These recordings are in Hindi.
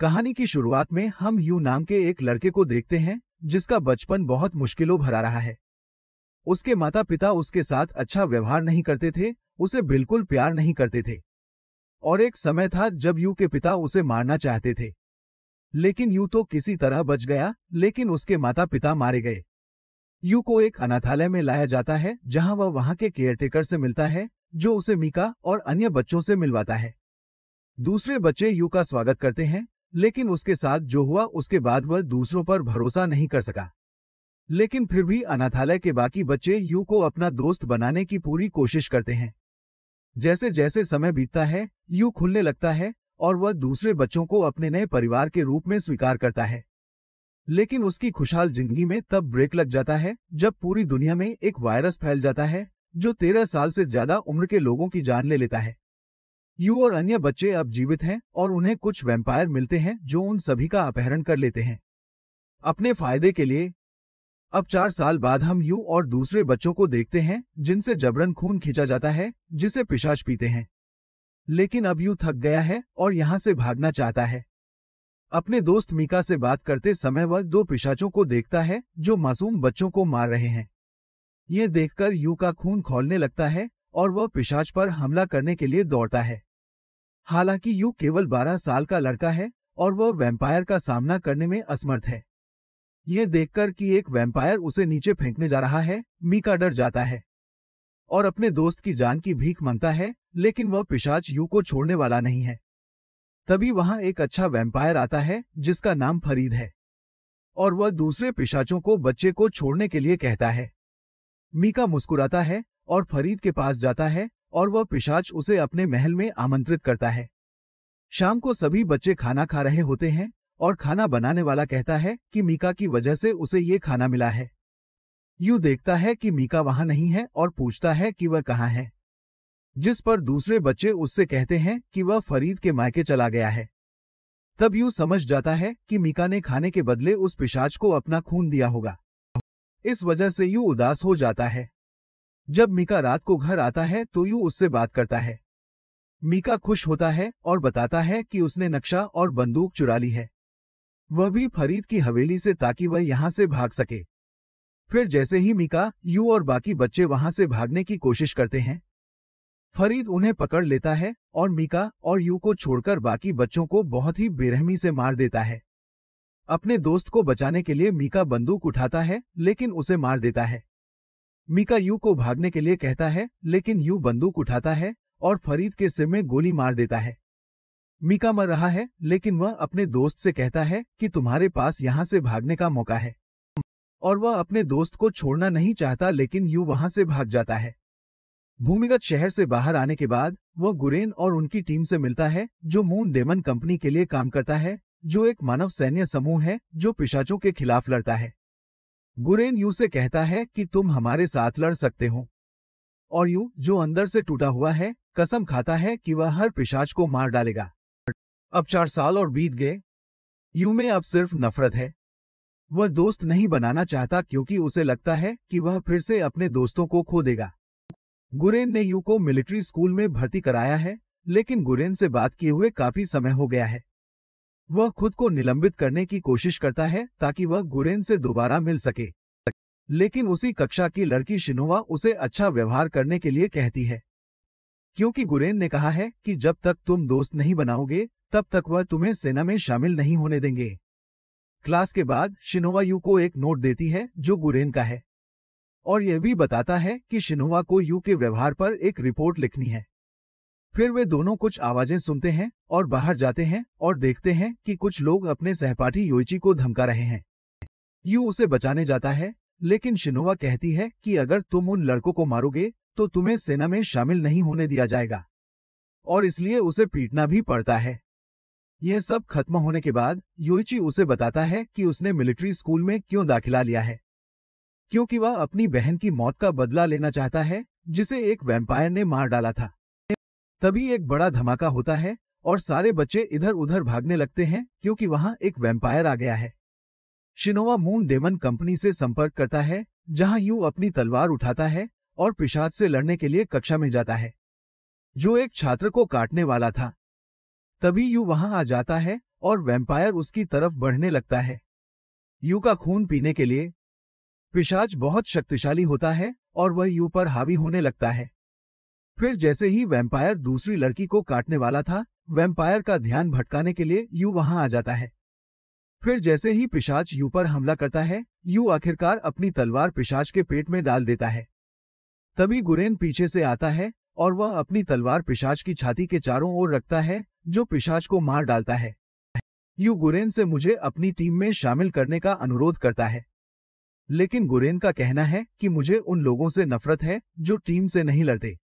कहानी की शुरुआत में हम यू नाम के एक लड़के को देखते हैं जिसका बचपन बहुत मुश्किलों भरा रहा है उसके माता पिता उसके साथ अच्छा व्यवहार नहीं करते थे उसे बिल्कुल प्यार नहीं करते थे और एक समय था जब यू के पिता उसे मारना चाहते थे लेकिन यू तो किसी तरह बच गया लेकिन उसके माता पिता मारे गए यू को एक अनाथालय में लाया जाता है जहां वह वहां के केयरटेकर से मिलता है जो उसे मीका और अन्य बच्चों से मिलवाता है दूसरे बच्चे यू का स्वागत करते हैं लेकिन उसके साथ जो हुआ उसके बाद वह दूसरों पर भरोसा नहीं कर सका लेकिन फिर भी अनाथालय के बाकी बच्चे यू को अपना दोस्त बनाने की पूरी कोशिश करते हैं जैसे जैसे समय बीतता है यू खुलने लगता है और वह दूसरे बच्चों को अपने नए परिवार के रूप में स्वीकार करता है लेकिन उसकी खुशहाल जिंदगी में तब ब्रेक लग जाता है जब पूरी दुनिया में एक वायरस फैल जाता है जो तेरह साल से ज्यादा उम्र के लोगों की जान ले लेता है यू और अन्य बच्चे अब जीवित हैं और उन्हें कुछ वेम्पायर मिलते हैं जो उन सभी का अपहरण कर लेते हैं अपने फायदे के लिए अब चार साल बाद हम यू और दूसरे बच्चों को देखते हैं जिनसे जबरन खून खींचा जाता है जिसे पिशाच पीते हैं लेकिन अब यू थक गया है और यहां से भागना चाहता है अपने दोस्त मीका से बात करते समय वह दो पिशाचों को देखता है जो मासूम बच्चों को मार रहे हैं यह देखकर यू का खून खोलने लगता है और वह पिशाच पर हमला करने के लिए दौड़ता है हालांकि यू केवल 12 साल का लड़का है और वह वैम्पायर का सामना करने में असमर्थ है यह देखकर कि एक वैम्पायर उसे नीचे फेंकने जा रहा है मीका डर जाता है और अपने दोस्त की जान की भीख मांगता है लेकिन वह पिशाच यू को छोड़ने वाला नहीं है तभी वहां एक अच्छा वैम्पायर आता है जिसका नाम फरीद है और वह दूसरे पिशाचों को बच्चे को छोड़ने के लिए कहता है मीका मुस्कुराता है और फरीद के पास जाता है और वह पिशाच उसे अपने महल में आमंत्रित करता है शाम को सभी बच्चे खाना खा रहे होते हैं और खाना बनाने वाला कहता है कि मीका की वजह से उसे ये खाना मिला है यू देखता है कि मीका वहां नहीं है और पूछता है कि वह कहाँ है जिस पर दूसरे बच्चे उससे कहते हैं कि वह फरीद के मायके चला गया है तब यू समझ जाता है कि मीका ने खाने के बदले उस पिशाच को अपना खून दिया होगा इस वजह से यू उदास हो जाता है जब मीका रात को घर आता है तो यू उससे बात करता है मीका खुश होता है और बताता है कि उसने नक्शा और बंदूक चुरा ली है वह भी फरीद की हवेली से ताकि वह यहां से भाग सके फिर जैसे ही मीका यू और बाकी बच्चे वहां से भागने की कोशिश करते हैं फरीद उन्हें पकड़ लेता है और मीका और यू को छोड़कर बाकी बच्चों को बहुत ही बेरहमी से मार देता है अपने दोस्त को बचाने के लिए मीका बंदूक उठाता है लेकिन उसे मार देता है मीका यू को भागने के लिए कहता है लेकिन यू बंदूक उठाता है और फरीद के सिर में गोली मार देता है मीका मर रहा है लेकिन वह अपने दोस्त से कहता है कि तुम्हारे पास यहाँ से भागने का मौका है और वह अपने दोस्त को छोड़ना नहीं चाहता लेकिन यू वहां से भाग जाता है भूमिगत शहर से बाहर आने के बाद वह गुरेन और उनकी टीम से मिलता है जो मून डेमन कंपनी के लिए काम करता है जो एक मानव सैन्य समूह है जो पिशाचों के खिलाफ लड़ता है गुरेन यू से कहता है कि तुम हमारे साथ लड़ सकते हो और यू जो अंदर से टूटा हुआ है कसम खाता है कि वह हर पिशाच को मार डालेगा अब चार साल और बीत गए यू में अब सिर्फ नफरत है वह दोस्त नहीं बनाना चाहता क्योंकि उसे लगता है कि वह फिर से अपने दोस्तों को खो देगा गुरेन ने यू को मिलिट्री स्कूल में भर्ती कराया है लेकिन गुरेन से बात किए हुए काफी समय हो गया है वह खुद को निलंबित करने की कोशिश करता है ताकि वह गुरेन से दोबारा मिल सके लेकिन उसी कक्षा की लड़की शिनोवा उसे अच्छा व्यवहार करने के लिए कहती है क्योंकि गुरेन ने कहा है कि जब तक तुम दोस्त नहीं बनाओगे तब तक वह तुम्हें सेना में शामिल नहीं होने देंगे क्लास के बाद शिनोवा यू को एक नोट देती है जो गुरेन का है और यह भी बताता है कि शिनोवा को यू के व्यवहार पर एक रिपोर्ट लिखनी है फिर वे दोनों कुछ आवाजें सुनते हैं और बाहर जाते हैं और देखते हैं कि कुछ लोग अपने सहपाठी योची को धमका रहे हैं यू उसे बचाने जाता है लेकिन शिनोवा कहती है कि अगर तुम उन लड़कों को मारोगे तो तुम्हें सेना में शामिल नहीं होने दिया जाएगा और इसलिए उसे पीटना भी पड़ता है यह सब खत्म होने के बाद योची उसे बताता है कि उसने मिलिट्री स्कूल में क्यों दाखिला लिया है क्योंकि वह अपनी बहन की मौत का बदला लेना चाहता है जिसे एक वैम्पायर ने मार डाला था तभी एक बड़ा धमाका होता है और सारे बच्चे इधर उधर भागने लगते हैं क्योंकि वहां एक वेम्पायर आ गया है शिनोवा मून डेमन कंपनी से संपर्क करता है जहां यू अपनी तलवार उठाता है और पिशाच से लड़ने के लिए कक्षा में जाता है जो एक छात्र को काटने वाला था तभी यू वहां आ जाता है और वेम्पायर उसकी तरफ बढ़ने लगता है यू का खून पीने के लिए पिशाच बहुत शक्तिशाली होता है और वह यू पर हावी होने लगता है फिर जैसे ही वेम्पायर दूसरी लड़की को काटने वाला था वेम्पायर का ध्यान भटकाने के लिए यू वहां आ जाता है फिर जैसे ही पिशाच यू पर हमला करता है यू आखिरकार अपनी तलवार पिशाच के पेट में डाल देता है तभी गुरेन पीछे से आता है और वह अपनी तलवार पिशाच की छाती के चारों ओर रखता है जो पिशाच को मार डालता है यू गुरेन से मुझे अपनी टीम में शामिल करने का अनुरोध करता है लेकिन गुरेन का कहना है कि मुझे उन लोगों से नफरत है जो टीम से नहीं लड़ते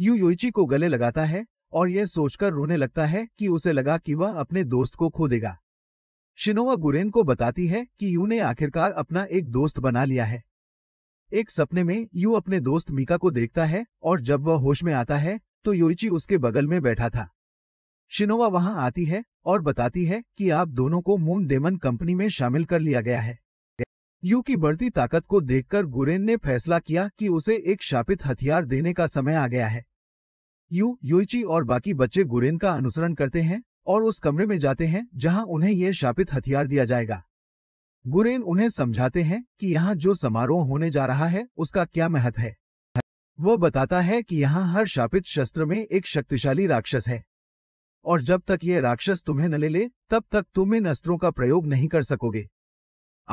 यू योइची को गले लगाता है और यह सोचकर रोने लगता है कि उसे लगा कि वह अपने दोस्त को खो देगा शिनोवा गुरेन को बताती है कि यू ने आखिरकार अपना एक दोस्त बना लिया है एक सपने में यू अपने दोस्त मीका को देखता है और जब वह होश में आता है तो योची उसके बगल में बैठा था शिनोवा वहां आती है और बताती है कि आप दोनों को मून डेमन कंपनी में शामिल कर लिया गया है यू की बढ़ती ताकत को देखकर गुरेन ने फैसला किया कि उसे एक शापित हथियार देने का समय आ गया है यू युइची और बाकी बच्चे गुरेन का अनुसरण करते हैं और उस कमरे में जाते हैं जहां उन्हें यह शापित हथियार दिया जाएगा गुरेन उन्हें समझाते हैं कि यहाँ जो समारोह होने जा रहा है उसका क्या महत्व है वो बताता है कि यहाँ हर शापित शस्त्र में एक शक्तिशाली राक्षस है और जब तक ये राक्षस तुम्हें न ले ले तब तक तुम इन अस्त्रों का प्रयोग नहीं कर सकोगे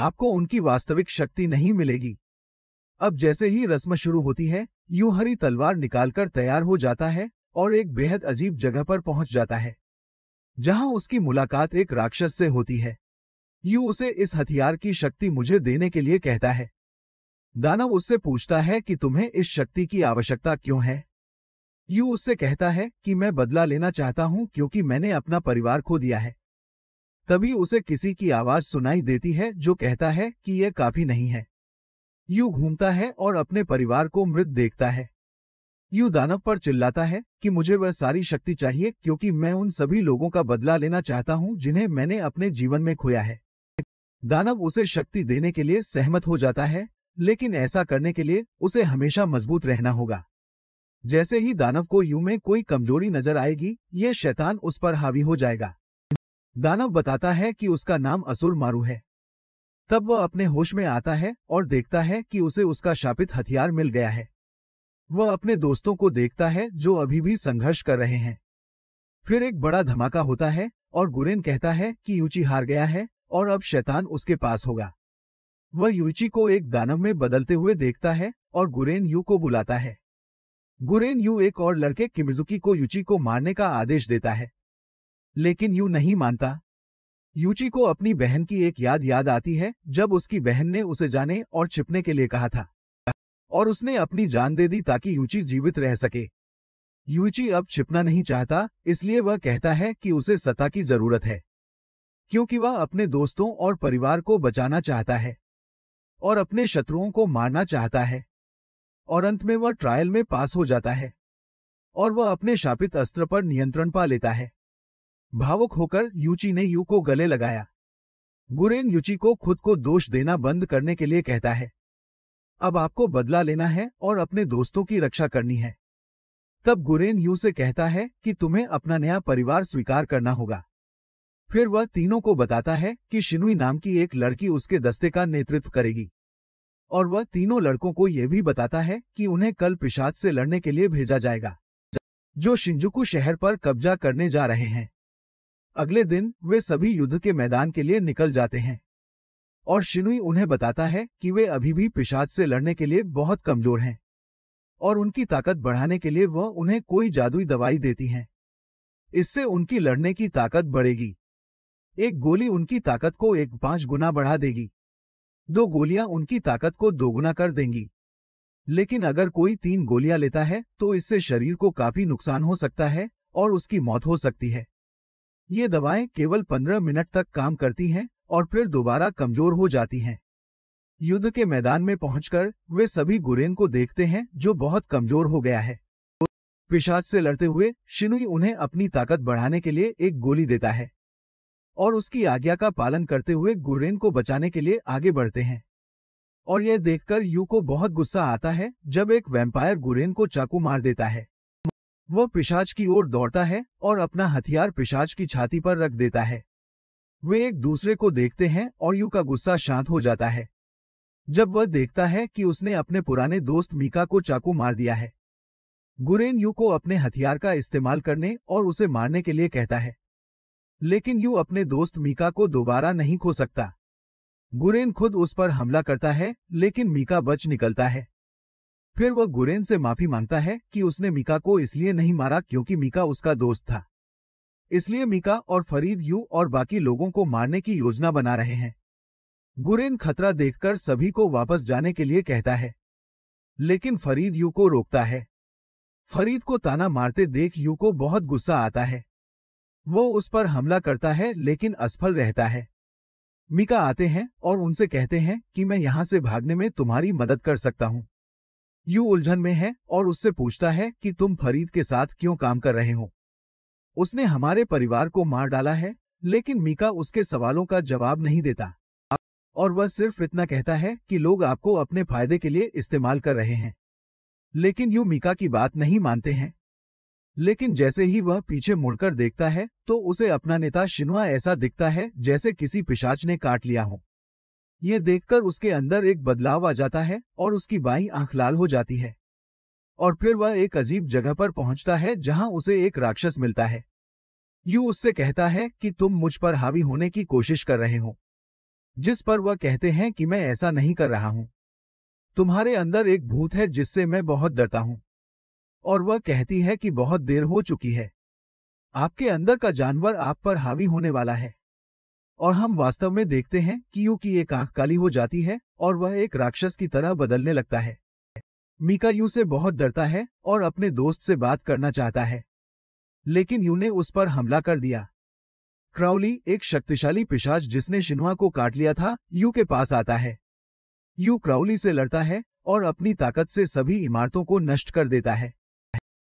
आपको उनकी वास्तविक शक्ति नहीं मिलेगी अब जैसे ही रस्म शुरू होती है यू हरी तलवार निकालकर तैयार हो जाता है और एक बेहद अजीब जगह पर पहुंच जाता है जहां उसकी मुलाकात एक राक्षस से होती है यू उसे इस हथियार की शक्ति मुझे देने के लिए कहता है दानव उससे पूछता है कि तुम्हें इस शक्ति की आवश्यकता क्यों है यू उससे कहता है कि मैं बदला लेना चाहता हूं क्योंकि मैंने अपना परिवार खो दिया है तभी उसे किसी की आवाज सुनाई देती है जो कहता है कि यह काफी नहीं है यू घूमता है और अपने परिवार को मृत देखता है यू दानव पर चिल्लाता है कि मुझे वह सारी शक्ति चाहिए क्योंकि मैं उन सभी लोगों का बदला लेना चाहता हूं जिन्हें मैंने अपने जीवन में खोया है दानव उसे शक्ति देने के लिए सहमत हो जाता है लेकिन ऐसा करने के लिए उसे हमेशा मजबूत रहना होगा जैसे ही दानव को यू में कोई कमजोरी नजर आएगी यह शैतान उस पर हावी हो जाएगा दानव बताता है कि उसका नाम असुर मारू है तब वह अपने होश में आता है और देखता है कि उसे उसका शापित हथियार मिल गया है वह अपने दोस्तों को देखता है जो अभी भी संघर्ष कर रहे हैं फिर एक बड़ा धमाका होता है और गुरेन कहता है कि यूची हार गया है और अब शैतान उसके पास होगा वह यूची को एक दानव में बदलते हुए देखता है और गुरेन यू को बुलाता है गुरेन यू एक और लड़के किमिजुकी को यूची को मारने का आदेश देता है लेकिन यू नहीं मानता यूची को अपनी बहन की एक याद याद आती है जब उसकी बहन ने उसे जाने और छिपने के लिए कहा था और उसने अपनी जान दे दी ताकि यूची जीवित रह सके यूची अब छिपना नहीं चाहता इसलिए वह कहता है कि उसे सत्ता की जरूरत है क्योंकि वह अपने दोस्तों और परिवार को बचाना चाहता है और अपने शत्रुओं को मारना चाहता है और अंत में वह ट्रायल में पास हो जाता है और वह अपने शापित अस्त्र पर नियंत्रण पा लेता है भावुक होकर यूची ने यू को गले लगाया गुरेन यूची को खुद को दोष देना बंद करने के लिए कहता है अब आपको बदला लेना है और अपने दोस्तों की रक्षा करनी है तब गुरेन यू से कहता है कि तुम्हें अपना नया परिवार स्वीकार करना होगा फिर वह तीनों को बताता है कि शिनुई नाम की एक लड़की उसके दस्ते का नेतृत्व करेगी और वह तीनों लड़कों को यह भी बताता है कि उन्हें कल पिशाद से लड़ने के लिए भेजा जाएगा जो शिंजुकू शहर पर कब्जा करने जा रहे हैं अगले दिन वे सभी युद्ध के मैदान के लिए निकल जाते हैं और शिनुई उन्हें बताता है कि वे अभी भी पिशाच से लड़ने के लिए बहुत कमजोर हैं और उनकी ताकत बढ़ाने के लिए वह उन्हें कोई जादुई दवाई देती हैं इससे उनकी लड़ने की ताकत बढ़ेगी एक गोली उनकी ताकत को एक पांच गुना बढ़ा देगी दो गोलियां उनकी ताकत को दोगुना कर देंगी लेकिन अगर कोई तीन गोलियां लेता है तो इससे शरीर को काफी नुकसान हो सकता है और उसकी मौत हो सकती है ये दवाएं केवल 15 मिनट तक काम करती हैं और फिर दोबारा कमजोर हो जाती हैं युद्ध के मैदान में पहुंचकर वे सभी गुरेन को देखते हैं जो बहुत कमजोर हो गया है पिशाच से लड़ते हुए शिनुई उन्हें अपनी ताकत बढ़ाने के लिए एक गोली देता है और उसकी आज्ञा का पालन करते हुए गुरेन को बचाने के लिए आगे बढ़ते हैं और यह देखकर यू को बहुत गुस्सा आता है जब एक वैम्पायर गुरेन को चाकू मार देता है वह पिशाच की ओर दौड़ता है और अपना हथियार पिशाच की छाती पर रख देता है वे एक दूसरे को देखते हैं और यू का गुस्सा शांत हो जाता है जब वह देखता है कि उसने अपने पुराने दोस्त मीका को चाकू मार दिया है गुरेन यू को अपने हथियार का इस्तेमाल करने और उसे मारने के लिए कहता है लेकिन यू अपने दोस्त मीका को दोबारा नहीं खो सकता गुरेन खुद उस पर हमला करता है लेकिन मीका बच निकलता है फिर वह गुरेन से माफी मांगता है कि उसने मीका को इसलिए नहीं मारा क्योंकि मीका उसका दोस्त था इसलिए मीका और फरीद यू और बाकी लोगों को मारने की योजना बना रहे हैं गुरेन खतरा देखकर सभी को वापस जाने के लिए कहता है लेकिन फरीद यू को रोकता है फरीद को ताना मारते देख यू को बहुत गुस्सा आता है वो उस पर हमला करता है लेकिन असफल रहता है मीका आते हैं और उनसे कहते हैं कि मैं यहां से भागने में तुम्हारी मदद कर सकता हूं यू उलझन में है और उससे पूछता है कि तुम फरीद के साथ क्यों काम कर रहे हो उसने हमारे परिवार को मार डाला है लेकिन मीका उसके सवालों का जवाब नहीं देता और वह सिर्फ इतना कहता है कि लोग आपको अपने फायदे के लिए इस्तेमाल कर रहे हैं लेकिन यू मीका की बात नहीं मानते हैं लेकिन जैसे ही वह पीछे मुड़कर देखता है तो उसे अपना नेता शिनवा ऐसा दिखता है जैसे किसी पिशाच ने काट लिया हो ये देखकर उसके अंदर एक बदलाव आ जाता है और उसकी बाई आंख लाल हो जाती है और फिर वह एक अजीब जगह पर पहुंचता है जहां उसे एक राक्षस मिलता है यू उससे कहता है कि तुम मुझ पर हावी होने की कोशिश कर रहे हो जिस पर वह कहते हैं कि मैं ऐसा नहीं कर रहा हूं तुम्हारे अंदर एक भूत है जिससे मैं बहुत डरता हूं और वह कहती है कि बहुत देर हो चुकी है आपके अंदर का जानवर आप पर हावी होने वाला है और हम वास्तव में देखते हैं कि यू की एक आंख काली हो जाती है और वह एक राक्षस की तरह बदलने लगता है मीका यू से बहुत डरता है और अपने दोस्त से बात करना चाहता है लेकिन यू ने उस पर हमला कर दिया क्राउली एक शक्तिशाली पिशाच जिसने शिनवा को काट लिया था यू के पास आता है यू क्राउली से लड़ता है और अपनी ताकत से सभी इमारतों को नष्ट कर देता है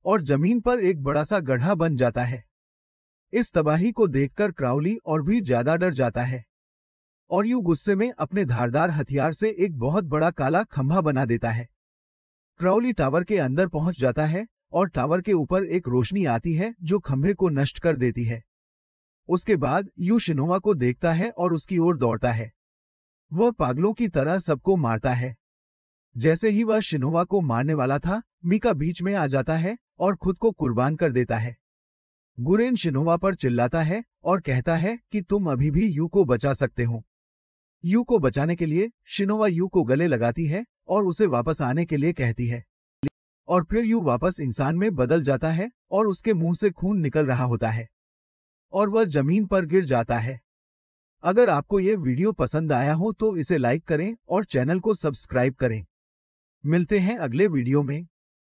और जमीन पर एक बड़ा सा गढ़ा बन जाता है इस तबाही को देखकर क्राउली और भी ज्यादा डर जाता है और यू गुस्से में अपने धारदार हथियार से एक बहुत बड़ा काला खंभा बना देता है क्राउली टावर के अंदर पहुंच जाता है और टावर के ऊपर एक रोशनी आती है जो खंभे को नष्ट कर देती है उसके बाद यू शिनोवा को देखता है और उसकी ओर दौड़ता है वह पागलों की तरह सबको मारता है जैसे ही वह शिनोवा को मारने वाला था मीका बीच में आ जाता है और खुद को कुर्बान कर देता है गुरेन शिनोवा पर चिल्लाता है और कहता है कि तुम अभी भी यू को बचा सकते हो यू को बचाने के लिए शिनोवा यू को गले लगाती है और उसे वापस आने के लिए कहती है और फिर यू वापस इंसान में बदल जाता है और उसके मुंह से खून निकल रहा होता है और वह जमीन पर गिर जाता है अगर आपको ये वीडियो पसंद आया हो तो इसे लाइक करें और चैनल को सब्सक्राइब करें मिलते हैं अगले वीडियो में